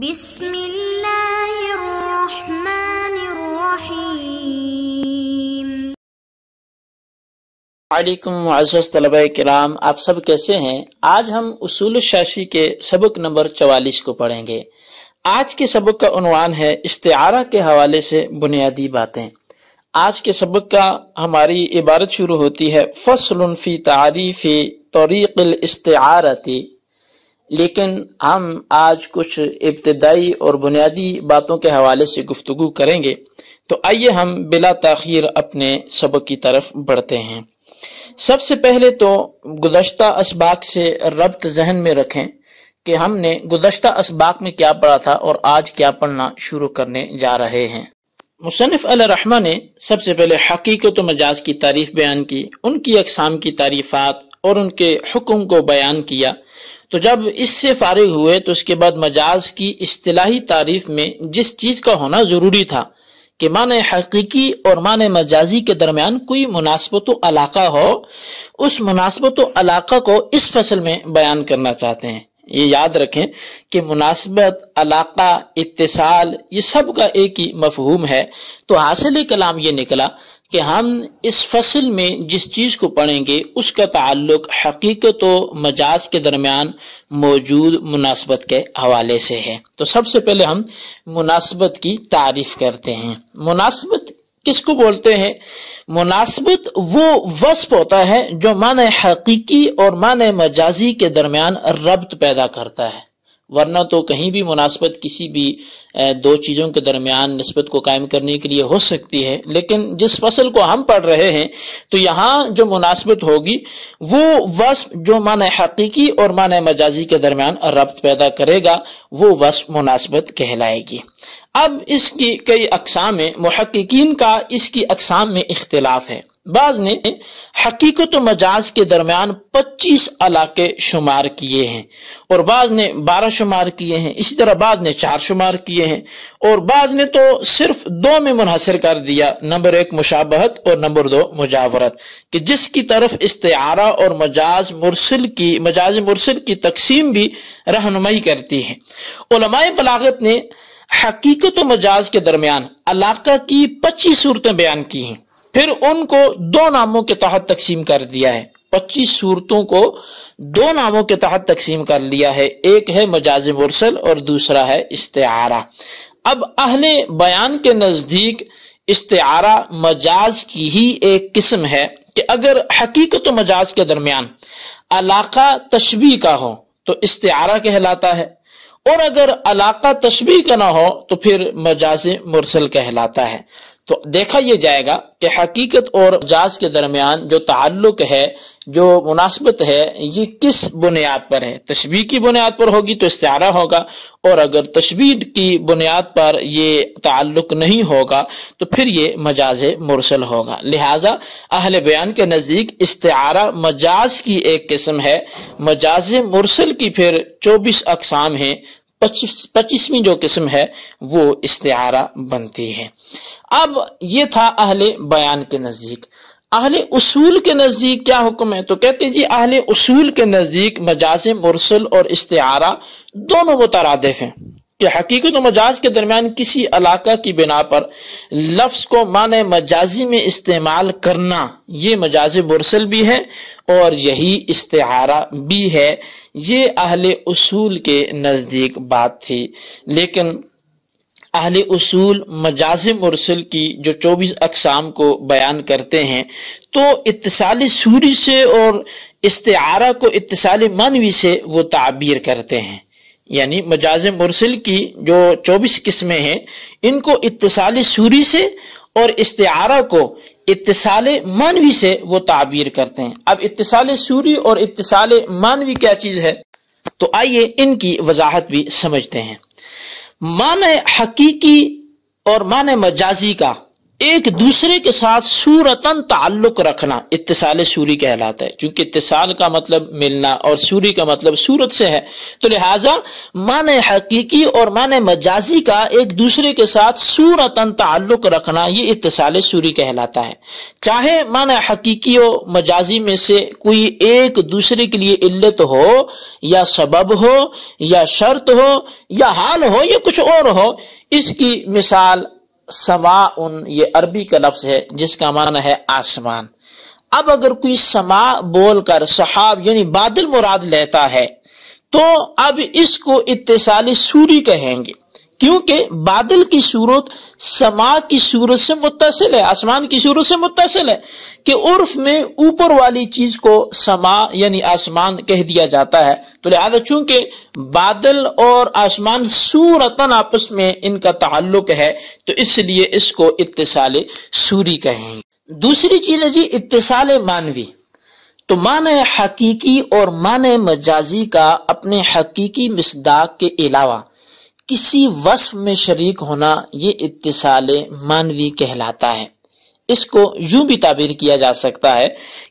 بسم कराम आप सब कैसे हैं आज हम उसूल शाशी के सबक नंबर चवालीस को पढ़ेंगे आज के सबक का उनवान है इस्तारा के हवाले से बुनियादी बातें आज के सबक का हमारी इबारत शुरू होती है फसलफी तारीफी तरीक़ल इस्तारती लेकिन हम आज कुछ इब्तदाई और बुनियादी बातों के हवाले से गुफ्तु करेंगे तो आइए हम बिला तखिर अपने सबक की तरफ बढ़ते हैं सबसे पहले तो गुजशत इसबाक से रब्त जहन में रखें कि हमने गुजशत इसबाक में क्या पढ़ा था और आज क्या पढ़ना शुरू करने जा रहे हैं मुसनफ़ रहमा ने सबसे पहले हकीकत तो मजाज की तारीफ बयान की उनकी अकसाम की तारीफ़ात और उनके हुक्म को बयान किया तो जब इससे फारिग हुए तो उसके बाद मजाज की असलाही तारीफ में जिस चीज़ का होना ज़रूरी था कि मान हकीकी और मान मजाजी के दरमियान कोई मुनासबत अलाका हो उस मुनासबत अलाका को इस फसल में बयान करना चाहते हैं ये याद रखें कि मुनासबत अलाका इतसाल ये सब का एक ही मफहूम है तो हासिल कलाम ये निकला कि हम इस फसल में जिस चीज़ को पढ़ेंगे उसका ताल्लुक हकीकत व मजाज के दरमियान मौजूद मुनासबत के हवाले से है तो सबसे पहले हम मुनासबत की तारीफ करते हैं मुनासबत किसको बोलते हैं मुनासबत वो वस्फ होता है जो मान हकीकी और मान मजाजी के दरमियान रब्त पैदा करता है वरना तो कहीं भी मुनासबत किसी भी दो चीज़ों के दरमियान नस्बत को कायम करने के लिए हो सकती है लेकिन जिस फसल को हम पढ़ रहे हैं तो यहाँ जो मुनासबत होगी वो वस्फ जो मान हकीकी और मान मजाजी के दरमियान रब्त पैदा करेगा वो वस्फ मुनासबत कहलाएगी अब इसकी कई अकसाम महक्कीन का इसकी अकसाम में इख्तलाफ है बाज ने हकीकत मजाज के दरमियान 25 इलाके शुमार किए हैं और बाज ने 12 शुमार किए हैं इसी तरह बाद ने चार शुमार किए हैं और बाद ने तो सिर्फ दो में मुनहसर कर दिया नंबर एक मुशाबहत और नंबर दो मुजावरत कि जिसकी तरफ इस्तारा और मजाज मुरसिल की मजाज मुरसिल की तकसीम भी रहनुमाई करती है उलमाए बलागत ने हकीकत मजाज के दरमियान अलाका की पच्चीस सूरतें बयान की हैं फिर उनको दो नामों के तहत तकसीम कर दिया है पच्चीस सूरतों को दो नामों के तहत तकसीम कर लिया है एक है मजाज मुरसल और दूसरा है इस्तारा अब अहले बयान के नज़दीक इस्तारा मजाज की ही एक किस्म है कि अगर हकीकत मजाज के दरमियान अलाका तशबी का हो तो इस्तारा कहलाता है और अगर अलाका तशबी का ना हो तो फिर मजाज मुरसल कहलाता है तो देखा यह जाएगा कि हकीकत और जाज के दरमियान जो ताल्लुक है जो मुनासबत है ये किस बुनियाद पर है तशबी की बुनियाद पर होगी तो इस्तारा होगा और अगर तशबी की बुनियाद पर ये ताल्लुक नहीं होगा तो फिर ये मजाज मुरसल होगा लिहाजा अहल बयान के नज़दीक इस्तारा मजाज की एक किस्म है मजाज मुरसल की फिर चौबीस अकसाम हैं पच्चीसवीं जो किस्म है वो इस्तारा बनती है अब ये था अहले बयान के नज़दीक अहले उसूल के नज़दीक क्या हुक्म है तो कहते हैं जी अहले उसूल के नज़दीक मजाज मुरसल और इस्तारा दोनों मुतरदफ हैं कि हकीकत और मजाज के दरमियान किसी इलाका की बिना पर लफ्ज़ को मान मजाजी में इस्तेमाल करना ये मजाज बुरसल भी है और यही इस्तेहारा भी है ये अहल उसूल के नज़दीक बात थी लेकिन अहल उसूल मजाज मुरसल की जो चौबीस अकसाम को बयान करते हैं तो इतसाली सूरी से और इस्तेहारा को इतसाली मानवी से वो ताबीर करते हैं यानी मजाज मुरसिल की जो 24 किस्में हैं इनको इतसाल सूरी से और इस्तारा को इतसाल मानवी से वो ताबीर करते हैं अब इतसाल सूरी और इतसाल मानवी क्या चीज़ है तो आइए इनकी वजाहत भी समझते हैं मान हकीकी और मान मजाजी का एक दूसरे के साथ सूरतन ताल्लुक रखना इत्तिसाल सूरी कहलाता है क्योंकि इत्तिसाल का मतलब मिलना और सूरी का मतलब सूरत से है तो लिहाजा मान हकीकी और मान मजाजी का एक दूसरे के साथ सूरतन ताल्लुक रखना ये इत्तिसाल सूरी कहलाता है चाहे मान हकीकी और मजाजी में से कोई एक दूसरे के लिए इल्लत हो या सबब हो या शर्त हो या हाल हो या कुछ और हो इसकी मिसाल सवा उन ये अरबी का लफ्ज है जिसका माना है आसमान अब अगर कोई समा बोलकर सहाब यानी बादल मुराद लेता है तो अब इसको इत्तेसाली सूरी कहेंगे क्योंकि बादल की सूरत समा की सूरत से मुतसिल है आसमान की सूरत से मुतसिल है कि उर्फ में ऊपर वाली चीज को समा यानी आसमान कह दिया जाता है तो लिहाजा चूंकि बादल और आसमान सूरतन आपस में इनका ताल्लुक है तो इसलिए इसको इतसाल सूरी कहेंगे दूसरी चीज है जी इतसाल मानवी तो मान हकीकी और मान मजाजी का अपने हकीकी मिसदाक के अलावा किसी वस्फ में शरीक होना ये इतिसाल मानवी कहलाता है इसको यूं भी ताबीर किया जा सकता है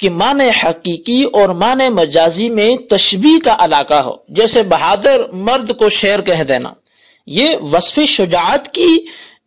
कि मान हकीकी और मान मजाजी में तशबी का अलाका हो जैसे बहादुर मर्द को शेर कह देना ये वसफ शुजात की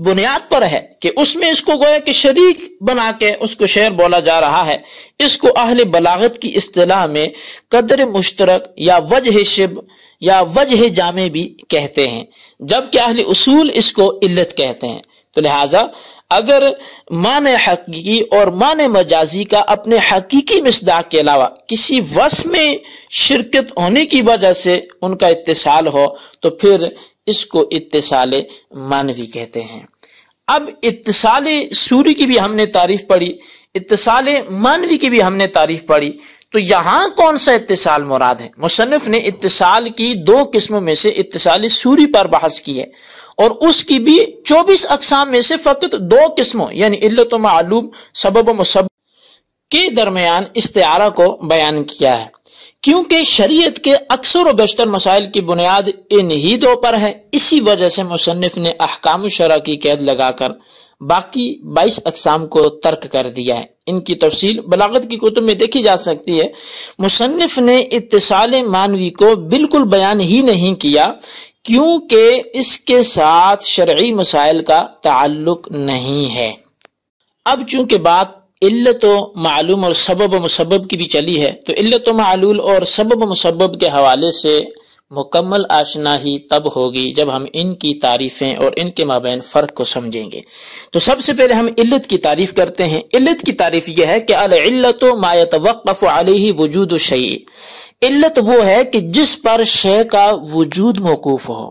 बुनियाद पर है कि उसमें इसको गोया कि शरीक बना के उसको शेर बोला जा रहा है इसको अहल बलागत की अतलाह में कदर मुश्तरक या वजह शिब या वजह जामे भी कहते हैं जबकि अहल उसूल इसको इल्लत कहते हैं तो लिहाजा अगर मान हकी और मान मजाजी का अपने हकीकी मसदाक के अलावा किसी वस में शिरकत होने की वजह से उनका इतसाल हो तो फिर इसको इतसाल मानवी कहते हैं अब इतसाल सूर्य की भी हमने तारीफ पढ़ी इतसाल मानवी की भी हमने तारीफ पढ़ी तो यहां कौन सा इतसाल मुराद है मुसनफ ने इतसाल की दो किस्मों में से इतसाल सूरी पर बहस की है और उसकी भी चौबीस अकसाम में से फकत दो किस्मों यानी इल्लत मालूम सबब मुसब के दरमियान इस्तारा को बयान किया है क्योंकि शरीयत के अक्सर बशतर मसाइल की बुनियाद ही दो पर है इसी वजह से मुसनफ़ ने अहकाम शरा की कैद लगाकर बाकी बाईस अकसाम को तर्क कर दिया है इनकी तफसील बलागत की कुतुब में देखी जा सकती है मुसनफ़ ने इतसाल मानवी को बिल्कुल बयान ही नहीं किया क्योंकि इसके साथ शर्य मसाइल का ताल्लुक नहीं है अब चूंकि बात इल्लत मालूम और सबब मुसबब की भी चली है तो इल्लत मालूल और सबब मुसबब के हवाले से मुकम्मल आशना ही तब होगी जब हम इनकी तारीफ़ें और इनके माबेन फ़र्क को समझेंगे तो सबसे पहले हम इल्लत की तारीफ़ करते हैं इल्लत की तारीफ़ यह है कि अल्लत मायतवक़ ही वजूद शई इल्लत वो है कि जिस पर शे का वजूद मौकूफ़ हो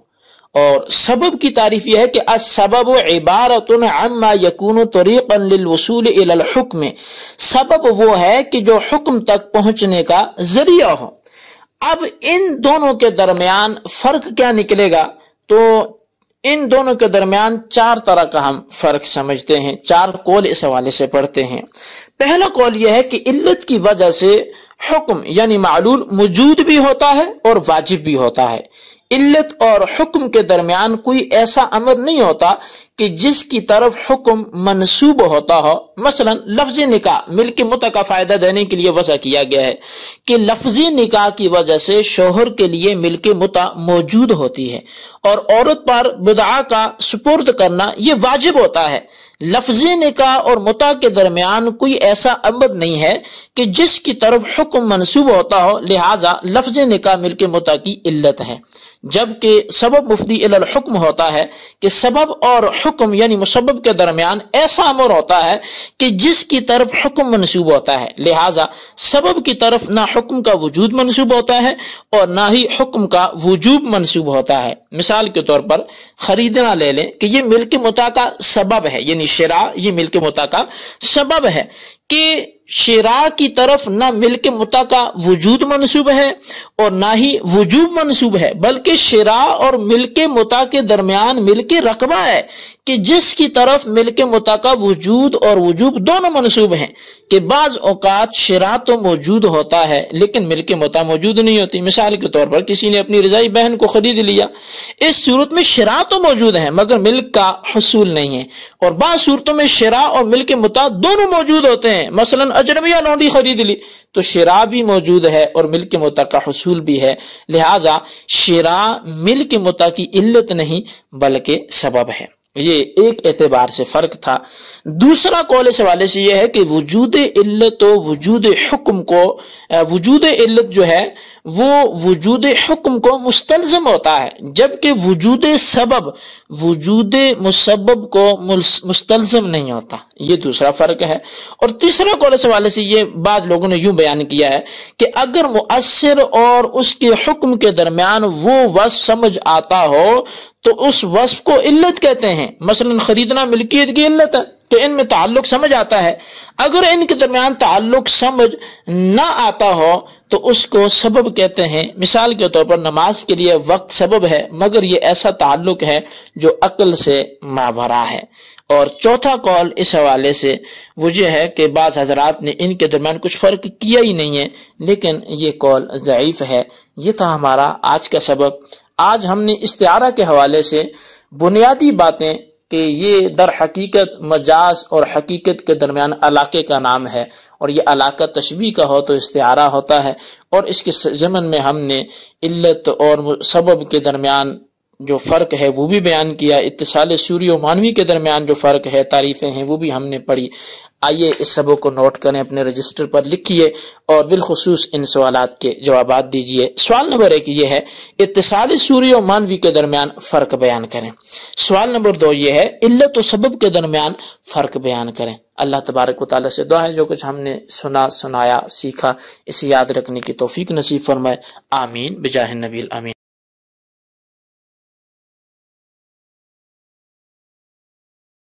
और सबब की तारीफ यह है कि असबब इबारत अम्मा यकून तरीक़ूल हुक्म सबब वो है कि जो हुक्म तक पहुंचने का जरिया हो अब इन दोनों के दरमियान फर्क क्या निकलेगा तो इन दोनों के दरमियान चार तरह का हम फर्क समझते हैं चार कौल इस हवाले से पढ़ते हैं पहला कौल यह है कि इल्लत की वजह से हुक्म यानी मालूल मौजूद भी होता है और वाजिब भी होता है इल्लत और हुक्म के दरमियान कोई ऐसा अमर नहीं होता कि जिसकी तरफ हुक्म मनसूब होता हो मसलन लफ्ज निकाह के मुत का फायदा देने के लिए वजह किया गया है कि लफ्जी निकाह की वजह से शोहर के लिए के मुता मौजूद होती है और औरत पर बुदा का सुपुर्द करना यह वाजिब होता है लफ्जी निका और मुता के दरमियान कोई ऐसा अमद नहीं है कि जिसकी तरफ हुक्म मनसूब होता हो लिहाजा लफ्ज मिल के मुता की इल्लत है जबकि सबब मुफ्ती हुक्म होता है कि सबब और हुक्म यानी मुसबब के दरमियान ऐसा अमर होता है कि जिसकी तरफ हुक्म मनसूब होता है लिहाजा सबब की तरफ ना हुक्म का वजूद मनसूब होता है और ना ही हुक्म का वजूब मनसूब होता है मिसाल के तौर पर खरीदना ले लें कि यह मिल के मुता का सबब है यानी शरा ये मिल्क मुता का सबब है कि शिरा की तरफ ना मिलके मुता का वजूद मनसूब है और ना ही वजूब मनसूब है बल्कि शिरा और मिलके मुता के दरमियान मिलके रकबा है कि जिसकी तरफ के मुताका वजूद और वजूब दोनों मनसूब हैं कि बाज़ औकात शरा तो मौजूद होता है लेकिन के मुता मौजूद नहीं होती मिसाल के तौर पर किसी ने अपनी रजाई बहन को ख़रीद लिया इस सूरत में शरा तो मौजूद है मगर मिल्क का हसूल नहीं है और बाद सूरतों में शरा और मिल के मुता दोनों मौजूद होते हैं मसला अजनबिया लौंडी ख़रीद ली तो शरा भी मौजूद है और के मुता का हसूल भी है लिहाजा शरा मिल के मुता की इल्लत नहीं बल्कि सबब है ये एक एतबार से फ़र्क था दूसरा कौल इस हवाले से यह है कि वजूद इल्लत तो वजूद हुक्म को वजूद इल्लत जो है वो वजूद हुक्म को मुस्तलजम होता है जबकि वजूद सबब वजूद मुसब को मुस्तलजम नहीं होता ये दूसरा फ़र्क है और तीसरा कौन से वाले से ये बात लोगों ने यूं बयान किया है कि अगर मुसर और उसके हुक्म के दरमियान वो वस समझ आता हो तो उस वस्फ को इल्लत कहते हैं मसलन ख़रीदना मिल्कियत की इल्लत है तो इनमें ताल्लुक समझ आता है अगर इनके दरमियान ताल्लुक समझ ना आता हो तो उसको सबब कहते हैं मिसाल के तौर पर नमाज के लिए वक्त सबब है मगर ये ऐसा ताल्लुक है जो अकल से मावरा है और चौथा कॉल इस हवाले से वो ये है कि बाज़ हजरात ने इनके दरमियान कुछ फ़र्क किया ही नहीं है लेकिन ये कॉल ज़यीफ़ है ये था हमारा आज का सबक आज हमने इस्तारा के हवाले से बुनियादी बातें कि ये दर हकीकत मजाज और हकीकत के दरमियान अलाके का नाम है और ये अलाका तशबी का हो तो इस्तारा होता है और इसके ज़मन में हमने इल्लत और सबब के दरमियान जो फ़र्क है वो भी बयान किया इतसाल सूर्य और मानवी के दरमियान जो फ़र्क है तारीफ़ें हैं वो भी हमने पढ़ी आइए इस सबों को नोट करें अपने रजिस्टर पर लिखिए और बिलखसूस इन सवाल के जवाब दीजिए सवाल नंबर एक ये है इतसाल सूर्य और मानवी के दरमियान फ़र्क बयान करें सवाल नंबर दो ये है इल्लत और सबब के दरमियान फ़र्क बयान करें अल्लाह तबारक वाल से दुआ है जो कुछ हमने सुना सुनाया सीखा इसे याद रखने की तोफ़ी नसीब फरमाए आमीन बिजाह नबील आमीन